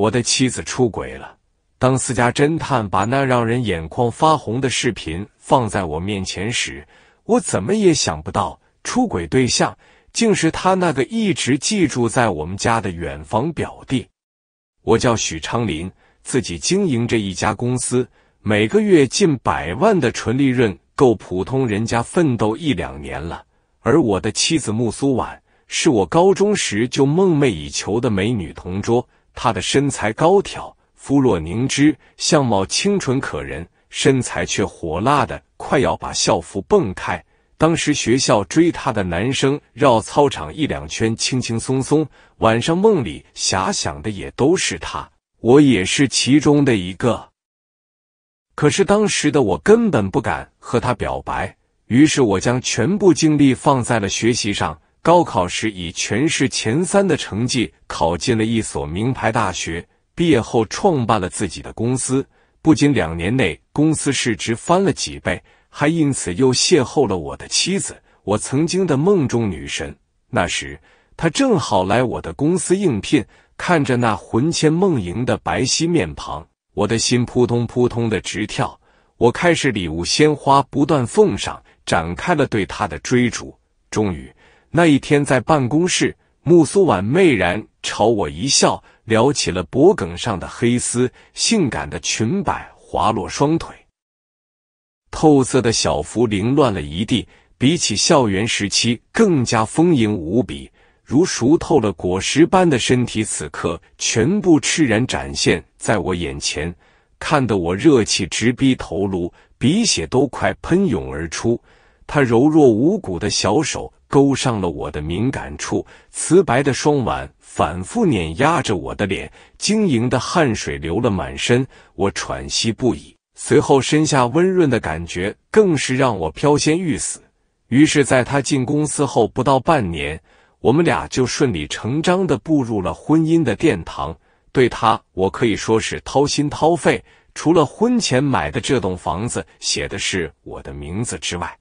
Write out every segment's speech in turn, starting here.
我的妻子出轨了。当私家侦探把那让人眼眶发红的视频放在我面前时，我怎么也想不到，出轨对象竟是他那个一直寄住在我们家的远房表弟。我叫许昌林，自己经营着一家公司，每个月近百万的纯利润，够普通人家奋斗一两年了。而我的妻子穆苏婉，是我高中时就梦寐以求的美女同桌。她的身材高挑，肤若凝脂，相貌清纯可人，身材却火辣的快要把校服蹦开。当时学校追她的男生绕操场一两圈轻轻松松，晚上梦里遐想的也都是她。我也是其中的一个，可是当时的我根本不敢和她表白，于是我将全部精力放在了学习上。高考时以全市前三的成绩考进了一所名牌大学，毕业后创办了自己的公司，不仅两年内公司市值翻了几倍，还因此又邂逅了我的妻子，我曾经的梦中女神。那时她正好来我的公司应聘，看着那魂牵梦萦的白皙面庞，我的心扑通扑通的直跳。我开始礼物鲜花不断奉上，展开了对她的追逐，终于。那一天在办公室，穆苏婉媚然朝我一笑，撩起了脖梗上的黑丝，性感的裙摆滑落双腿，透色的小服凌乱了一地，比起校园时期更加丰盈无比，如熟透了果实般的身体，此刻全部赤然展现在我眼前，看得我热气直逼头颅，鼻血都快喷涌而出。她柔弱无骨的小手。勾上了我的敏感处，瓷白的双碗反复碾压着我的脸，晶莹的汗水流了满身，我喘息不已。随后身下温润的感觉更是让我飘仙欲死。于是，在他进公司后不到半年，我们俩就顺理成章的步入了婚姻的殿堂。对他，我可以说是掏心掏肺。除了婚前买的这栋房子写的是我的名字之外。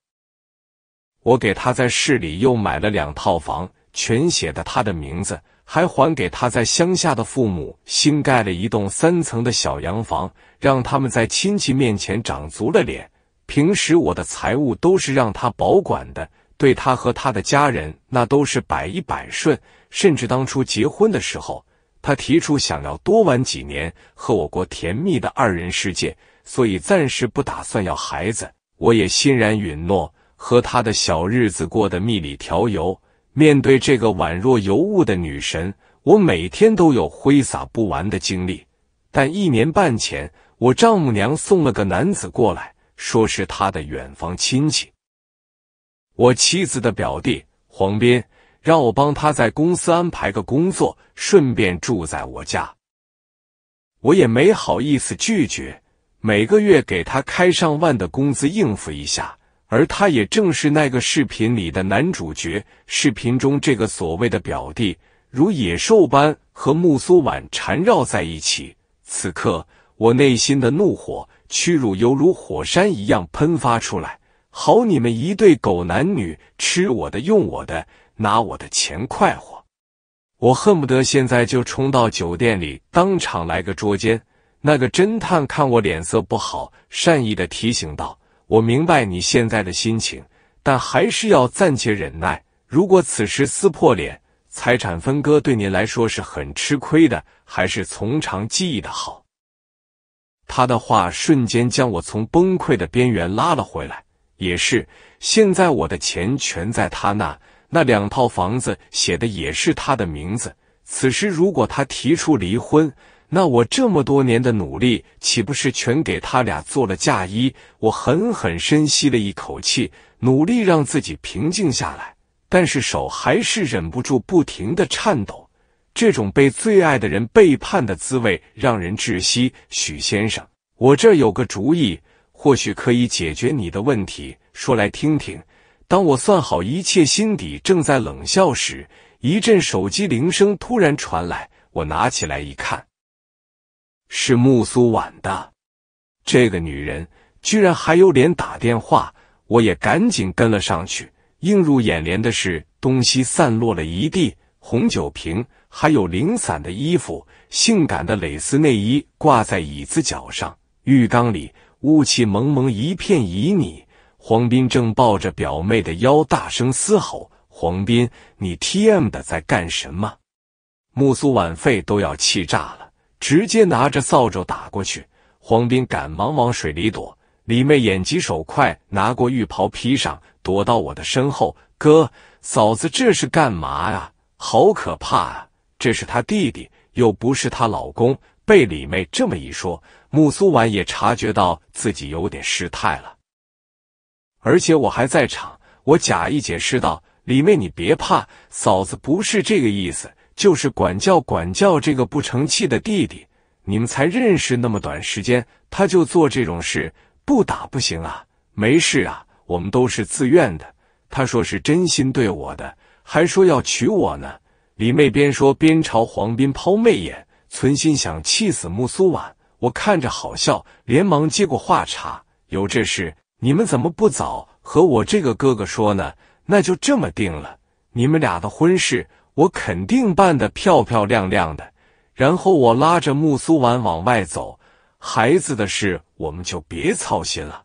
我给他在市里又买了两套房，全写的他的名字，还还给他在乡下的父母新盖了一栋三层的小洋房，让他们在亲戚面前长足了脸。平时我的财务都是让他保管的，对他和他的家人那都是百依百顺。甚至当初结婚的时候，他提出想要多玩几年，和我过甜蜜的二人世界，所以暂时不打算要孩子，我也欣然允诺。和他的小日子过得蜜里调油。面对这个宛若尤物的女神，我每天都有挥洒不完的精力。但一年半前，我丈母娘送了个男子过来，说是他的远方亲戚，我妻子的表弟黄斌，让我帮他在公司安排个工作，顺便住在我家。我也没好意思拒绝，每个月给他开上万的工资应付一下。而他也正是那个视频里的男主角。视频中这个所谓的表弟，如野兽般和木苏婉缠绕在一起。此刻，我内心的怒火、屈辱犹如火山一样喷发出来。好，你们一对狗男女，吃我的，用我的，拿我的钱快活。我恨不得现在就冲到酒店里，当场来个捉奸。那个侦探看我脸色不好，善意的提醒道。我明白你现在的心情，但还是要暂且忍耐。如果此时撕破脸，财产分割对您来说是很吃亏的，还是从长计议的好。他的话瞬间将我从崩溃的边缘拉了回来。也是，现在我的钱全在他那，那两套房子写的也是他的名字。此时如果他提出离婚。那我这么多年的努力，岂不是全给他俩做了嫁衣？我狠狠深吸了一口气，努力让自己平静下来，但是手还是忍不住不停的颤抖。这种被最爱的人背叛的滋味，让人窒息。许先生，我这有个主意，或许可以解决你的问题，说来听听。当我算好一切，心底正在冷笑时，一阵手机铃声突然传来，我拿起来一看。是木苏婉的，这个女人居然还有脸打电话！我也赶紧跟了上去。映入眼帘的是东西散落了一地，红酒瓶还有零散的衣服，性感的蕾丝内衣挂在椅子脚上，浴缸里雾气蒙蒙一片旖旎。黄斌正抱着表妹的腰大声嘶吼：“黄斌，你 T M 的在干什么？”木苏婉肺都要气炸了。直接拿着扫帚打过去，黄斌赶忙往水里躲，李妹眼疾手快，拿过浴袍披上，躲到我的身后。哥，嫂子这是干嘛呀？好可怕啊！这是她弟弟，又不是她老公。被李妹这么一说，木苏婉也察觉到自己有点失态了，而且我还在场。我假意解释道：“李妹，你别怕，嫂子不是这个意思。”就是管教管教这个不成器的弟弟，你们才认识那么短时间，他就做这种事，不打不行啊！没事啊，我们都是自愿的。他说是真心对我的，还说要娶我呢。李妹边说边朝黄斌抛媚眼，存心想气死木苏婉。我看着好笑，连忙接过话茬：“有这事，你们怎么不早和我这个哥哥说呢？那就这么定了，你们俩的婚事。”我肯定办的漂漂亮亮的，然后我拉着木苏婉往外走。孩子的事我们就别操心了，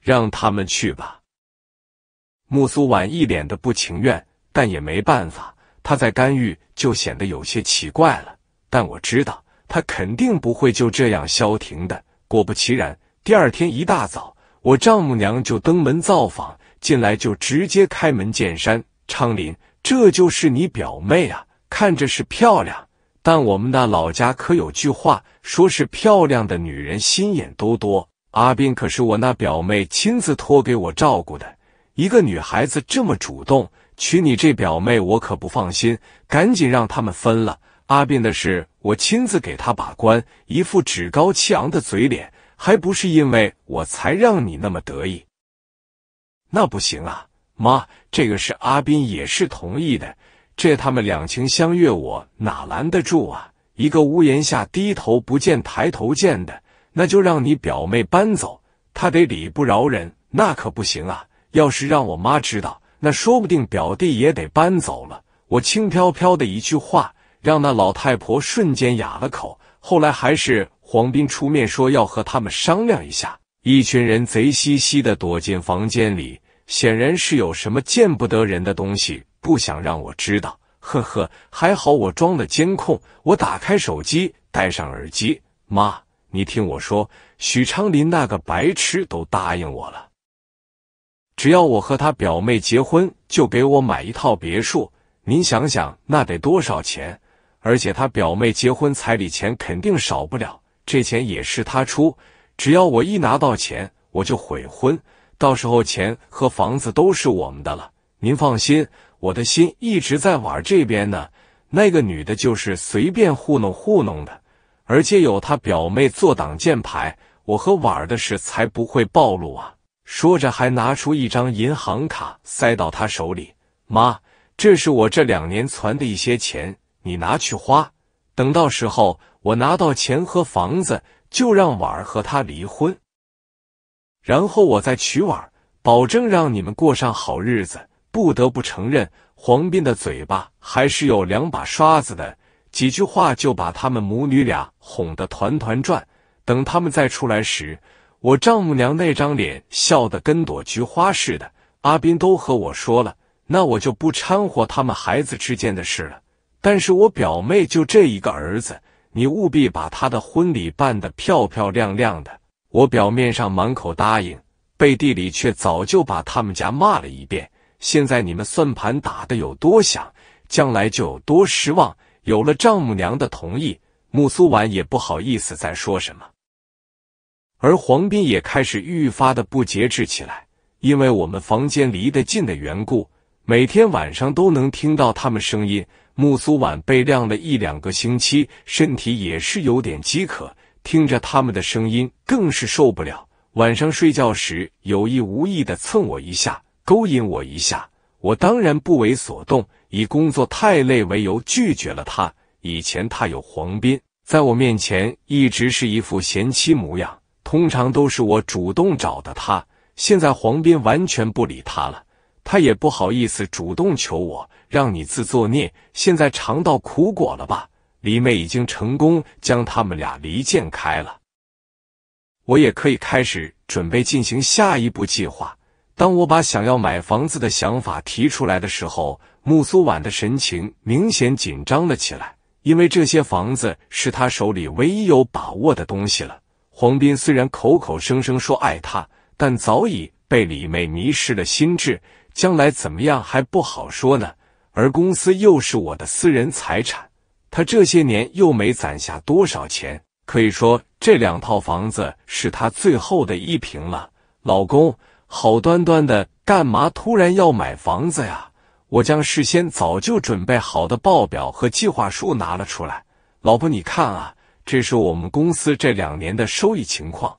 让他们去吧。木苏婉一脸的不情愿，但也没办法，他在干预就显得有些奇怪了。但我知道他肯定不会就这样消停的。果不其然，第二天一大早，我丈母娘就登门造访，进来就直接开门见山：“昌林。”这就是你表妹啊，看着是漂亮，但我们那老家可有句话，说是漂亮的女人心眼都多。阿斌可是我那表妹亲自托给我照顾的一个女孩子，这么主动，娶你这表妹我可不放心，赶紧让他们分了。阿斌的事我亲自给他把关，一副趾高气昂的嘴脸，还不是因为我才让你那么得意？那不行啊！妈，这个是阿斌，也是同意的。这他们两情相悦，我哪拦得住啊？一个屋檐下低头不见抬头见的，那就让你表妹搬走，她得理不饶人，那可不行啊！要是让我妈知道，那说不定表弟也得搬走了。我轻飘飘的一句话，让那老太婆瞬间哑了口。后来还是黄斌出面说要和他们商量一下，一群人贼兮兮的躲进房间里。显然是有什么见不得人的东西，不想让我知道。呵呵，还好我装了监控。我打开手机，戴上耳机。妈，你听我说，许昌林那个白痴都答应我了，只要我和他表妹结婚，就给我买一套别墅。您想想，那得多少钱？而且他表妹结婚彩礼钱肯定少不了，这钱也是他出。只要我一拿到钱，我就悔婚。到时候钱和房子都是我们的了，您放心，我的心一直在婉儿这边呢。那个女的就是随便糊弄糊弄的，而且有她表妹做挡箭牌，我和婉儿的事才不会暴露啊。说着，还拿出一张银行卡塞到他手里：“妈，这是我这两年攒的一些钱，你拿去花。等到时候我拿到钱和房子，就让婉儿和他离婚。”然后我再取碗，保证让你们过上好日子。不得不承认，黄斌的嘴巴还是有两把刷子的，几句话就把他们母女俩哄得团团转。等他们再出来时，我丈母娘那张脸笑得跟朵菊花似的。阿斌都和我说了，那我就不掺和他们孩子之间的事了。但是我表妹就这一个儿子，你务必把她的婚礼办得漂漂亮亮的。我表面上满口答应，背地里却早就把他们家骂了一遍。现在你们算盘打得有多响，将来就有多失望。有了丈母娘的同意，穆苏婉也不好意思再说什么。而黄斌也开始愈发的不节制起来，因为我们房间离得近的缘故，每天晚上都能听到他们声音。穆苏婉被晾了一两个星期，身体也是有点饥渴。听着他们的声音，更是受不了。晚上睡觉时，有意无意的蹭我一下，勾引我一下，我当然不为所动，以工作太累为由拒绝了他。以前他有黄斌，在我面前一直是一副贤妻模样，通常都是我主动找的他。现在黄斌完全不理他了，他也不好意思主动求我，让你自作孽，现在尝到苦果了吧。李妹已经成功将他们俩离间开了，我也可以开始准备进行下一步计划。当我把想要买房子的想法提出来的时候，木苏婉的神情明显紧张了起来，因为这些房子是他手里唯一有把握的东西了。黄斌虽然口口声声说爱他，但早已被李妹迷失了心智，将来怎么样还不好说呢。而公司又是我的私人财产。他这些年又没攒下多少钱，可以说这两套房子是他最后的一瓶了。老公，好端端的，干嘛突然要买房子呀？我将事先早就准备好的报表和计划书拿了出来。老婆，你看啊，这是我们公司这两年的收益情况，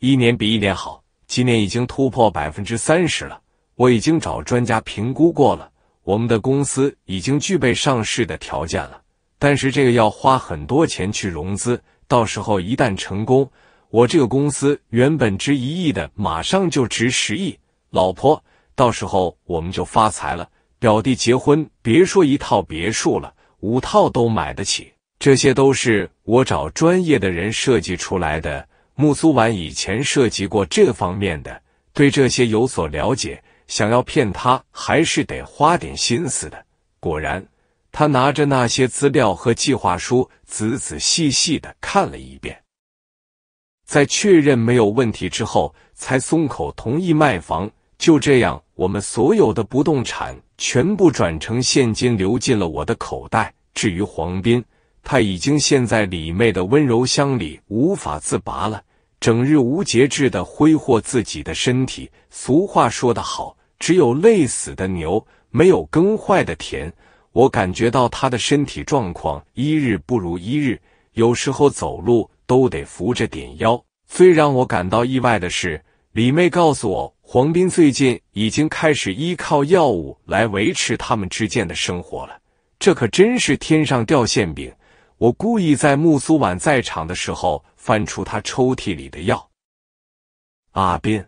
一年比一年好，今年已经突破百分之三十了。我已经找专家评估过了。我们的公司已经具备上市的条件了，但是这个要花很多钱去融资。到时候一旦成功，我这个公司原本值一亿的，马上就值十亿。老婆，到时候我们就发财了。表弟结婚，别说一套别墅了，五套都买得起。这些都是我找专业的人设计出来的。木苏婉以前涉及过这方面的，对这些有所了解。想要骗他，还是得花点心思的。果然，他拿着那些资料和计划书，仔仔细细的看了一遍，在确认没有问题之后，才松口同意卖房。就这样，我们所有的不动产全部转成现金，流进了我的口袋。至于黄斌，他已经陷在李妹的温柔乡里，无法自拔了。整日无节制的挥霍自己的身体。俗话说得好，只有累死的牛，没有耕坏的田。我感觉到他的身体状况一日不如一日，有时候走路都得扶着点腰。最让我感到意外的是，李妹告诉我，黄斌最近已经开始依靠药物来维持他们之间的生活了。这可真是天上掉馅饼。我故意在穆苏婉在场的时候翻出他抽屉里的药，阿斌，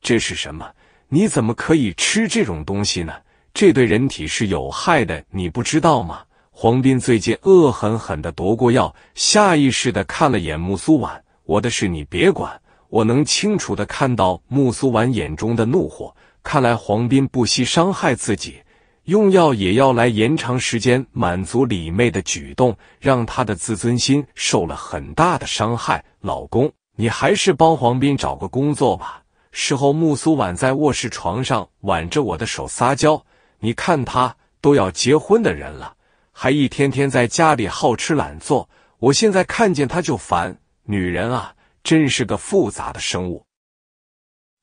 这是什么？你怎么可以吃这种东西呢？这对人体是有害的，你不知道吗？黄斌最近恶狠狠的夺过药，下意识的看了眼穆苏婉。我的事你别管，我能清楚的看到穆苏婉眼中的怒火。看来黄斌不惜伤害自己。用药也要来延长时间，满足李妹的举动，让她的自尊心受了很大的伤害。老公，你还是帮黄斌找个工作吧。事后，木苏婉在卧室床上挽着我的手撒娇：“你看他都要结婚的人了，还一天天在家里好吃懒做。我现在看见他就烦。女人啊，真是个复杂的生物。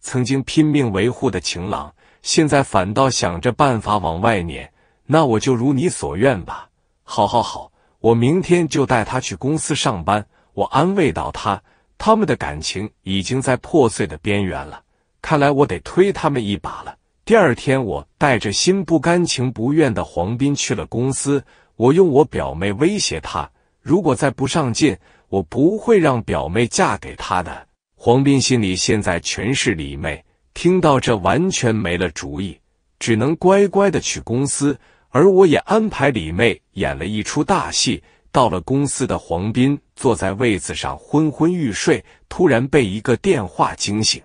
曾经拼命维护的情郎。”现在反倒想着办法往外撵，那我就如你所愿吧。好，好，好，我明天就带他去公司上班。我安慰到他，他们的感情已经在破碎的边缘了，看来我得推他们一把了。第二天，我带着心不甘情不愿的黄斌去了公司，我用我表妹威胁他，如果再不上进，我不会让表妹嫁给他的。黄斌心里现在全是李妹。听到这，完全没了主意，只能乖乖的去公司。而我也安排李妹演了一出大戏。到了公司的黄斌坐在位子上昏昏欲睡，突然被一个电话惊醒。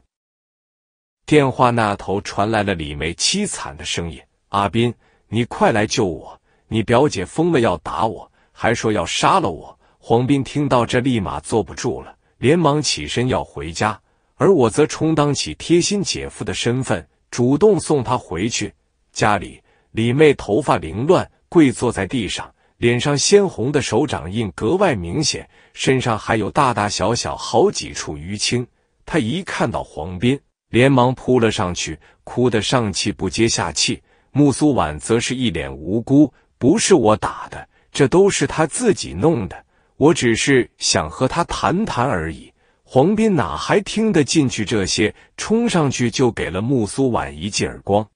电话那头传来了李梅凄惨的声音：“阿斌，你快来救我！你表姐疯了，要打我，还说要杀了我。”黄斌听到这，立马坐不住了，连忙起身要回家。而我则充当起贴心姐夫的身份，主动送她回去家里。李妹头发凌乱，跪坐在地上，脸上鲜红的手掌印格外明显，身上还有大大小小好几处淤青。她一看到黄斌，连忙扑了上去，哭得上气不接下气。木苏婉则是一脸无辜：“不是我打的，这都是她自己弄的。我只是想和她谈谈而已。”黄斌哪还听得进去这些？冲上去就给了穆苏婉一记耳光。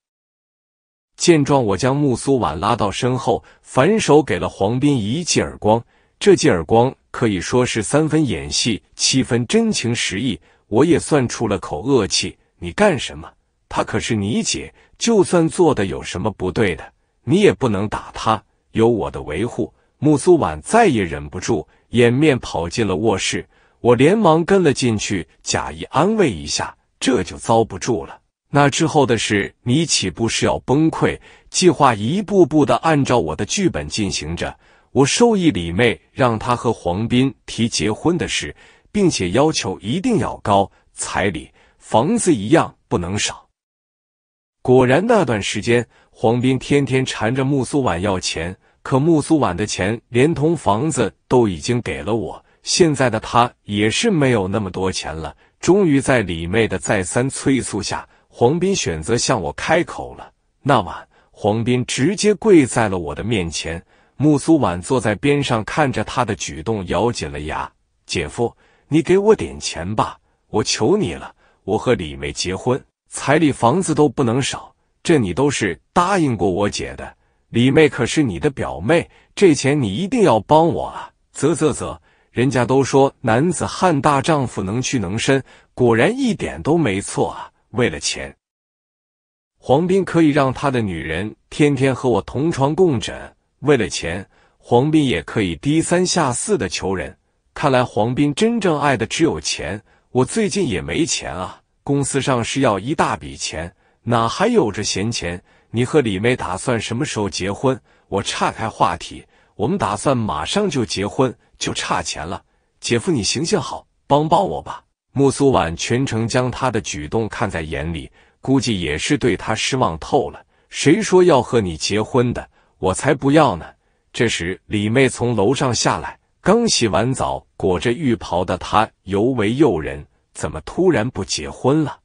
见状，我将穆苏婉拉到身后，反手给了黄斌一记耳光。这记耳光可以说是三分演戏，七分真情实意。我也算出了口恶气。你干什么？她可是你姐，就算做的有什么不对的，你也不能打她。有我的维护，穆苏婉再也忍不住，掩面跑进了卧室。我连忙跟了进去，假意安慰一下，这就遭不住了。那之后的事，你岂不是要崩溃？计划一步步的按照我的剧本进行着。我授意李妹，让她和黄斌提结婚的事，并且要求一定要高彩礼，房子一样不能少。果然，那段时间，黄斌天天缠着穆苏婉要钱，可穆苏婉的钱连同房子都已经给了我。现在的他也是没有那么多钱了。终于在李妹的再三催促下，黄斌选择向我开口了。那晚，黄斌直接跪在了我的面前，穆苏婉坐在边上看着他的举动，咬紧了牙：“姐夫，你给我点钱吧，我求你了。我和李妹结婚，彩礼、房子都不能少。这你都是答应过我姐的。李妹可是你的表妹，这钱你一定要帮我啊！”啧啧啧。人家都说男子汉大丈夫能屈能伸，果然一点都没错啊！为了钱，黄斌可以让他的女人天天和我同床共枕；为了钱，黄斌也可以低三下四的求人。看来黄斌真正爱的只有钱。我最近也没钱啊，公司上是要一大笔钱，哪还有这闲钱？你和李梅打算什么时候结婚？我岔开话题，我们打算马上就结婚。就差钱了，姐夫，你行行好，帮帮我吧。穆苏婉全程将他的举动看在眼里，估计也是对他失望透了。谁说要和你结婚的？我才不要呢！这时，李妹从楼上下来，刚洗完澡，裹着浴袍的她尤为诱人。怎么突然不结婚了？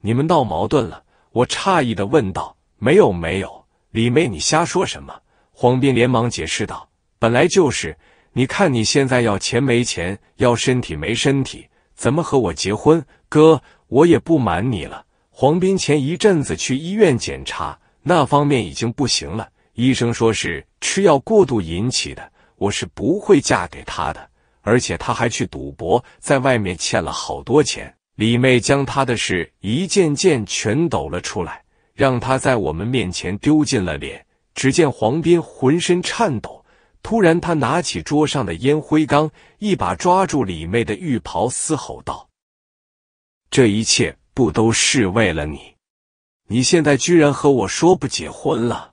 你们闹矛盾了？我诧异地问道。没有，没有，李妹，你瞎说什么？黄斌连忙解释道，本来就是。你看，你现在要钱没钱，要身体没身体，怎么和我结婚？哥，我也不瞒你了，黄斌前一阵子去医院检查，那方面已经不行了，医生说是吃药过度引起的。我是不会嫁给他的，而且他还去赌博，在外面欠了好多钱。李妹将他的事一件件全抖了出来，让他在我们面前丢尽了脸。只见黄斌浑身颤抖。突然，他拿起桌上的烟灰缸，一把抓住李妹的浴袍，嘶吼道：“这一切不都是为了你？你现在居然和我说不结婚了！”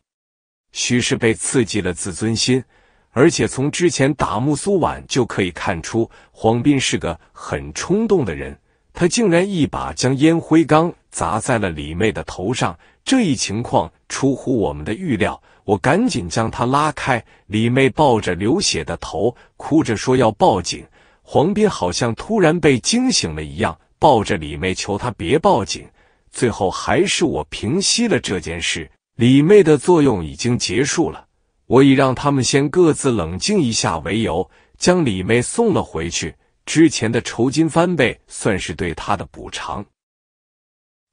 许是被刺激了自尊心，而且从之前打木苏碗就可以看出，黄斌是个很冲动的人。他竟然一把将烟灰缸砸在了李妹的头上。这一情况出乎我们的预料。我赶紧将她拉开，李妹抱着流血的头，哭着说要报警。黄斌好像突然被惊醒了一样，抱着李妹求她别报警。最后还是我平息了这件事。李妹的作用已经结束了，我以让他们先各自冷静一下为由，将李妹送了回去。之前的酬金翻倍算是对她的补偿。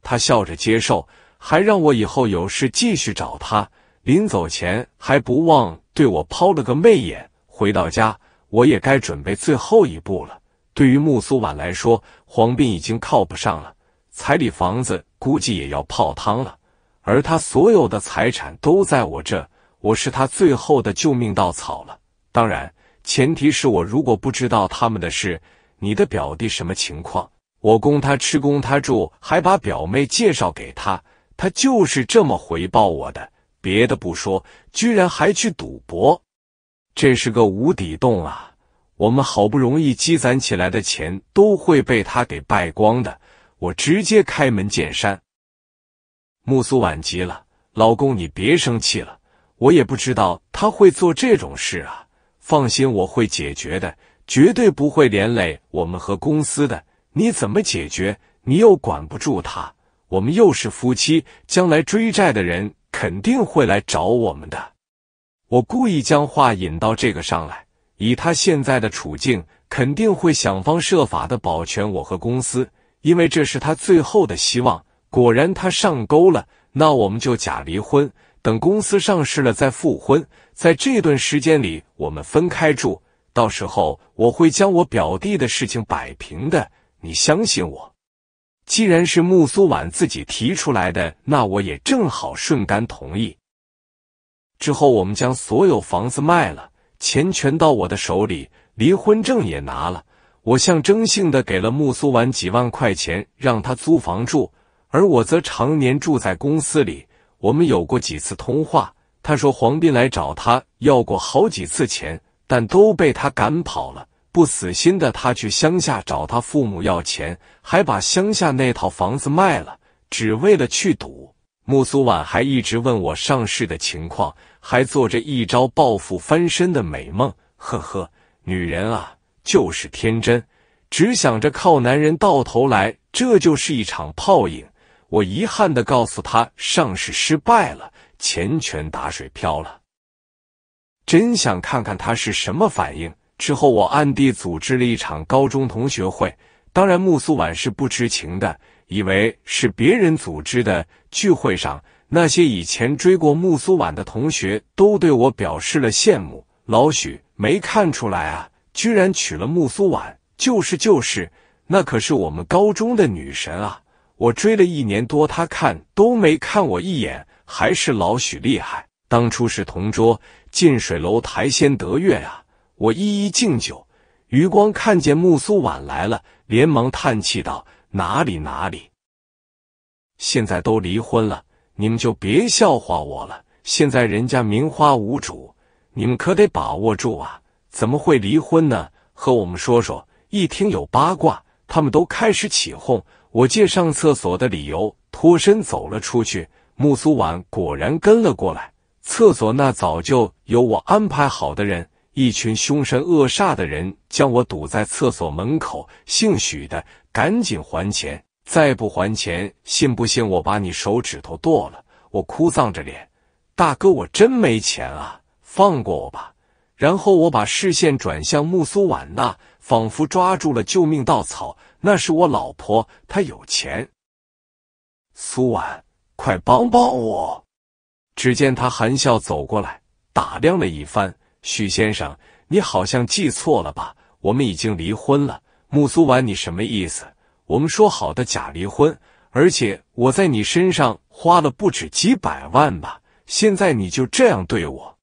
她笑着接受，还让我以后有事继续找她。临走前还不忘对我抛了个媚眼。回到家，我也该准备最后一步了。对于穆苏婉来说，黄斌已经靠不上了，彩礼房子估计也要泡汤了，而他所有的财产都在我这，我是他最后的救命稻草了。当然，前提是我如果不知道他们的事，你的表弟什么情况，我供他吃，供他住，还把表妹介绍给他，他就是这么回报我的。别的不说，居然还去赌博，这是个无底洞啊！我们好不容易积攒起来的钱都会被他给败光的。我直接开门见山。木苏婉急了：“老公，你别生气了，我也不知道他会做这种事啊。放心，我会解决的，绝对不会连累我们和公司的。你怎么解决？你又管不住他，我们又是夫妻，将来追债的人。”肯定会来找我们的。我故意将话引到这个上来，以他现在的处境，肯定会想方设法的保全我和公司，因为这是他最后的希望。果然，他上钩了。那我们就假离婚，等公司上市了再复婚。在这段时间里，我们分开住。到时候，我会将我表弟的事情摆平的，你相信我。既然是木苏婉自己提出来的，那我也正好顺杆同意。之后我们将所有房子卖了，钱全到我的手里，离婚证也拿了。我象征性的给了木苏婉几万块钱，让他租房住，而我则常年住在公司里。我们有过几次通话，他说黄斌来找他要过好几次钱，但都被他赶跑了。不死心的他去乡下找他父母要钱，还把乡下那套房子卖了，只为了去赌。木苏婉还一直问我上市的情况，还做着一朝暴富翻身的美梦。呵呵，女人啊，就是天真，只想着靠男人，到头来这就是一场泡影。我遗憾的告诉他，上市失败了，钱全打水漂了。真想看看他是什么反应。之后，我暗地组织了一场高中同学会。当然，木苏婉是不知情的，以为是别人组织的。聚会上，那些以前追过木苏婉的同学都对我表示了羡慕。老许没看出来啊，居然娶了木苏婉，就是就是，那可是我们高中的女神啊！我追了一年多，她看都没看我一眼，还是老许厉害。当初是同桌，近水楼台先得月啊。我一一敬酒，余光看见木苏婉来了，连忙叹气道：“哪里哪里，现在都离婚了，你们就别笑话我了。现在人家名花无主，你们可得把握住啊！怎么会离婚呢？和我们说说。”一听有八卦，他们都开始起哄。我借上厕所的理由脱身走了出去，木苏婉果然跟了过来。厕所那早就有我安排好的人。一群凶神恶煞的人将我堵在厕所门口，姓许的，赶紧还钱！再不还钱，信不信我把你手指头剁了？我哭丧着脸：“大哥，我真没钱啊，放过我吧！”然后我把视线转向木苏婉娜，仿佛抓住了救命稻草。那是我老婆，她有钱。苏婉，快帮帮我！只见他含笑走过来，打量了一番。许先生，你好像记错了吧？我们已经离婚了。穆苏婉，你什么意思？我们说好的假离婚，而且我在你身上花了不止几百万吧？现在你就这样对我，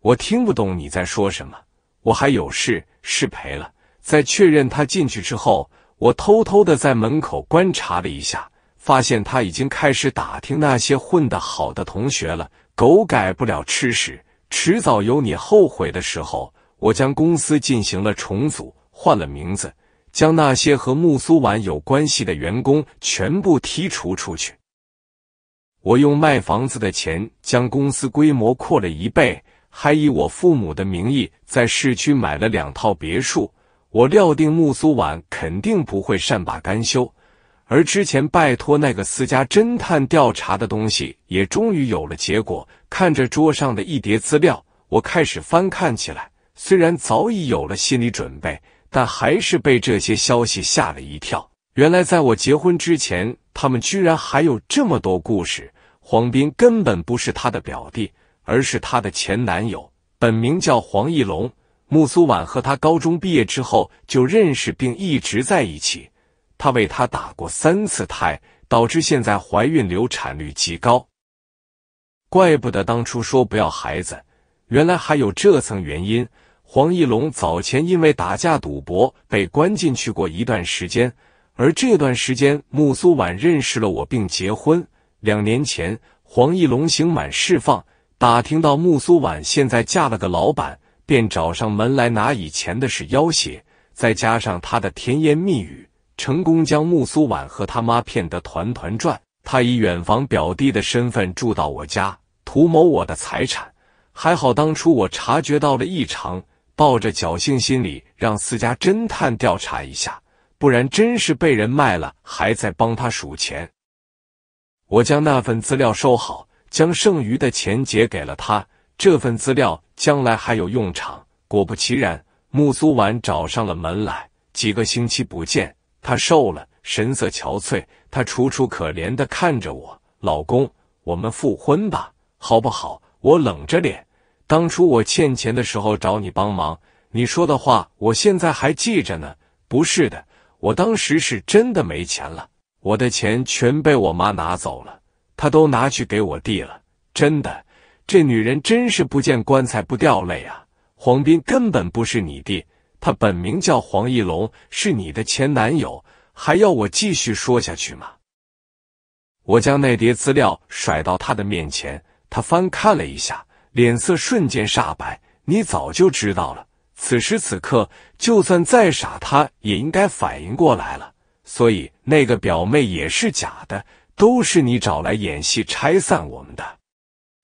我听不懂你在说什么。我还有事，失陪了。在确认他进去之后，我偷偷的在门口观察了一下，发现他已经开始打听那些混得好的同学了。狗改不了吃屎。迟早有你后悔的时候。我将公司进行了重组，换了名字，将那些和木苏婉有关系的员工全部剔除出去。我用卖房子的钱将公司规模扩了一倍，还以我父母的名义在市区买了两套别墅。我料定木苏婉肯定不会善罢甘休，而之前拜托那个私家侦探调查的东西也终于有了结果。看着桌上的一叠资料，我开始翻看起来。虽然早已有了心理准备，但还是被这些消息吓了一跳。原来，在我结婚之前，他们居然还有这么多故事。黄斌根本不是他的表弟，而是他的前男友，本名叫黄一龙。穆苏婉和他高中毕业之后就认识，并一直在一起。他为她打过三次胎，导致现在怀孕流产率极高。怪不得当初说不要孩子，原来还有这层原因。黄一龙早前因为打架赌博被关进去过一段时间，而这段时间，穆苏婉认识了我并结婚。两年前，黄一龙刑满释放，打听到穆苏婉现在嫁了个老板，便找上门来拿以前的事要挟，再加上他的甜言蜜语，成功将穆苏婉和他妈骗得团团转。他以远房表弟的身份住到我家。图谋我的财产，还好当初我察觉到了异常，抱着侥幸心理让私家侦探调查一下，不然真是被人卖了还在帮他数钱。我将那份资料收好，将剩余的钱结给了他。这份资料将来还有用场。果不其然，木苏婉找上了门来。几个星期不见，她瘦了，神色憔悴。她楚楚可怜的看着我：“老公，我们复婚吧。”好不好？我冷着脸。当初我欠钱的时候找你帮忙，你说的话我现在还记着呢。不是的，我当时是真的没钱了，我的钱全被我妈拿走了，她都拿去给我弟了。真的，这女人真是不见棺材不掉泪啊！黄斌根本不是你弟，他本名叫黄一龙，是你的前男友。还要我继续说下去吗？我将那叠资料甩到他的面前。他翻看了一下，脸色瞬间煞白。你早就知道了。此时此刻，就算再傻，他也应该反应过来了。所以那个表妹也是假的，都是你找来演戏拆散我们的。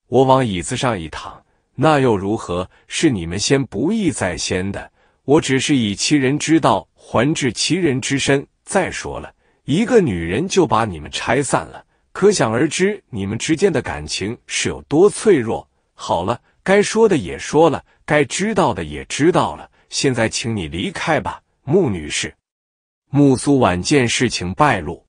我往椅子上一躺，那又如何？是你们先不义在先的。我只是以其人之道还治其人之身。再说了一个女人就把你们拆散了。可想而知，你们之间的感情是有多脆弱。好了，该说的也说了，该知道的也知道了。现在，请你离开吧，穆女士。穆苏晚见事情败露，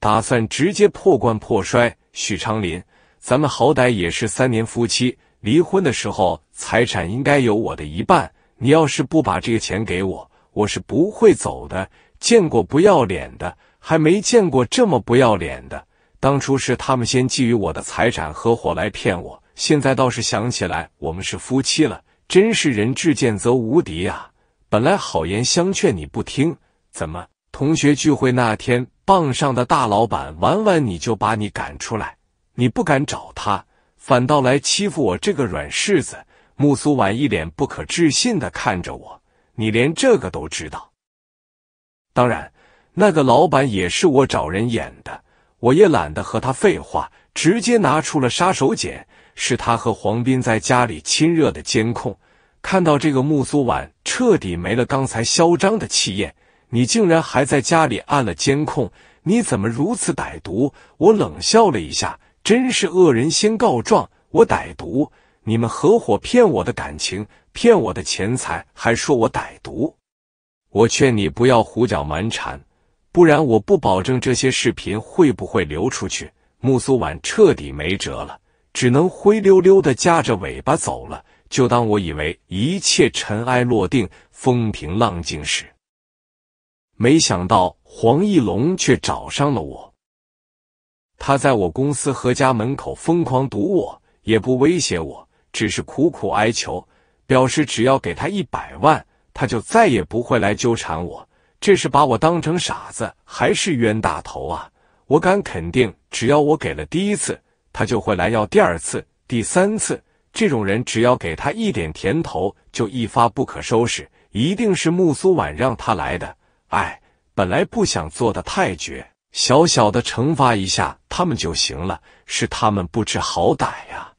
打算直接破罐破摔。许昌林，咱们好歹也是三年夫妻，离婚的时候财产应该有我的一半。你要是不把这个钱给我，我是不会走的。见过不要脸的。还没见过这么不要脸的！当初是他们先觊觎我的财产，合伙来骗我。现在倒是想起来，我们是夫妻了，真是人至贱则无敌啊！本来好言相劝你不听，怎么同学聚会那天傍上的大老板玩玩你就把你赶出来？你不敢找他，反倒来欺负我这个软柿子。穆苏婉一脸不可置信的看着我，你连这个都知道？当然。那个老板也是我找人演的，我也懒得和他废话，直接拿出了杀手锏，是他和黄斌在家里亲热的监控。看到这个木苏婉彻底没了刚才嚣张的气焰，你竟然还在家里按了监控，你怎么如此歹毒？我冷笑了一下，真是恶人先告状，我歹毒，你们合伙骗我的感情，骗我的钱财，还说我歹毒，我劝你不要胡搅蛮缠。不然，我不保证这些视频会不会流出去。木苏婉彻底没辙了，只能灰溜溜的夹着尾巴走了。就当我以为一切尘埃落定、风平浪静时，没想到黄一龙却找上了我。他在我公司和家门口疯狂堵我，也不威胁我，只是苦苦哀求，表示只要给他一百万，他就再也不会来纠缠我。这是把我当成傻子还是冤大头啊？我敢肯定，只要我给了第一次，他就会来要第二次、第三次。这种人只要给他一点甜头，就一发不可收拾。一定是木苏婉让他来的。哎，本来不想做的太绝，小小的惩罚一下他们就行了。是他们不知好歹呀！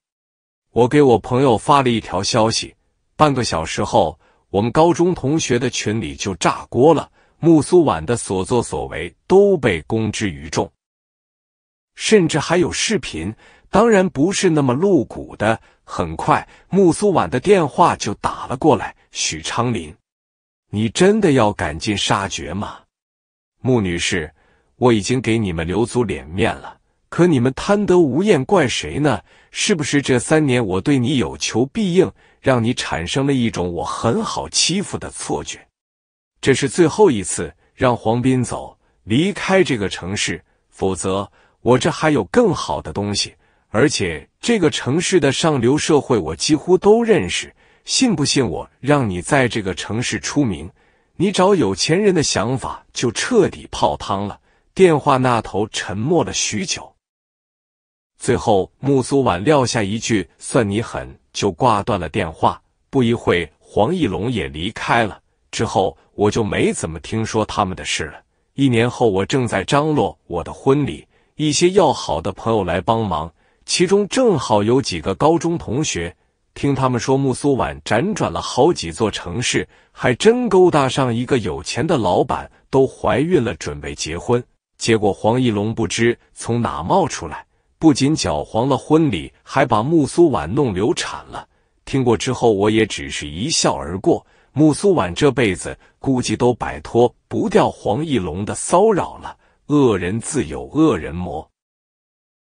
我给我朋友发了一条消息，半个小时后，我们高中同学的群里就炸锅了。穆苏婉的所作所为都被公之于众，甚至还有视频。当然不是那么露骨的。很快，穆苏婉的电话就打了过来：“许昌林，你真的要赶尽杀绝吗？穆女士，我已经给你们留足脸面了，可你们贪得无厌，怪谁呢？是不是这三年我对你有求必应，让你产生了一种我很好欺负的错觉？”这是最后一次，让黄斌走，离开这个城市，否则我这还有更好的东西。而且这个城市的上流社会，我几乎都认识。信不信我让你在这个城市出名？你找有钱人的想法就彻底泡汤了。电话那头沉默了许久，最后穆苏婉撂下一句“算你狠”，就挂断了电话。不一会黄一龙也离开了。之后。我就没怎么听说他们的事了。一年后，我正在张罗我的婚礼，一些要好的朋友来帮忙，其中正好有几个高中同学。听他们说，木苏婉辗转了好几座城市，还真勾搭上一个有钱的老板，都怀孕了，准备结婚。结果黄一龙不知从哪冒出来，不仅搅黄了婚礼，还把木苏婉弄流产了。听过之后，我也只是一笑而过。穆苏婉这辈子估计都摆脱不掉黄翼龙的骚扰了，恶人自有恶人磨。